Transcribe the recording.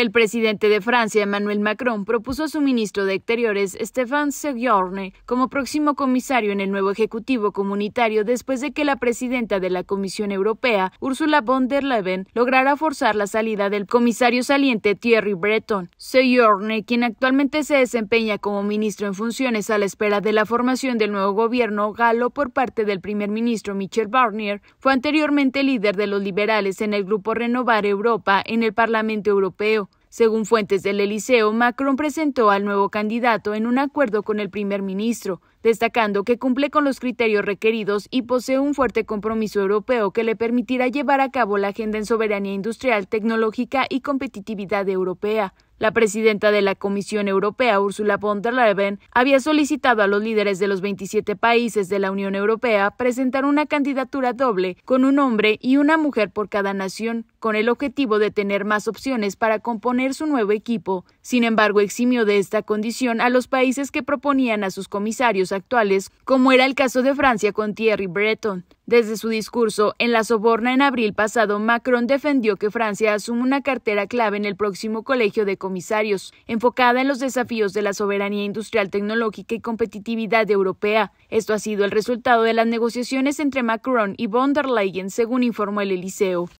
El presidente de Francia, Emmanuel Macron, propuso a su ministro de Exteriores, Stéphane Sejourne, como próximo comisario en el nuevo Ejecutivo Comunitario después de que la presidenta de la Comisión Europea, Ursula von der Leyen, lograra forzar la salida del comisario saliente Thierry Breton. Sejourne, quien actualmente se desempeña como ministro en funciones a la espera de la formación del nuevo gobierno galo por parte del primer ministro Michel Barnier, fue anteriormente líder de los liberales en el grupo Renovar Europa en el Parlamento Europeo. Según fuentes del Eliseo, Macron presentó al nuevo candidato en un acuerdo con el primer ministro, destacando que cumple con los criterios requeridos y posee un fuerte compromiso europeo que le permitirá llevar a cabo la agenda en soberanía industrial, tecnológica y competitividad europea. La presidenta de la Comisión Europea, Ursula von der Leyen, había solicitado a los líderes de los 27 países de la Unión Europea presentar una candidatura doble, con un hombre y una mujer por cada nación con el objetivo de tener más opciones para componer su nuevo equipo. Sin embargo, eximió de esta condición a los países que proponían a sus comisarios actuales, como era el caso de Francia con Thierry Breton. Desde su discurso en la soborna en abril pasado, Macron defendió que Francia asume una cartera clave en el próximo colegio de comisarios, enfocada en los desafíos de la soberanía industrial tecnológica y competitividad europea. Esto ha sido el resultado de las negociaciones entre Macron y von der Leyen, según informó el Eliseo.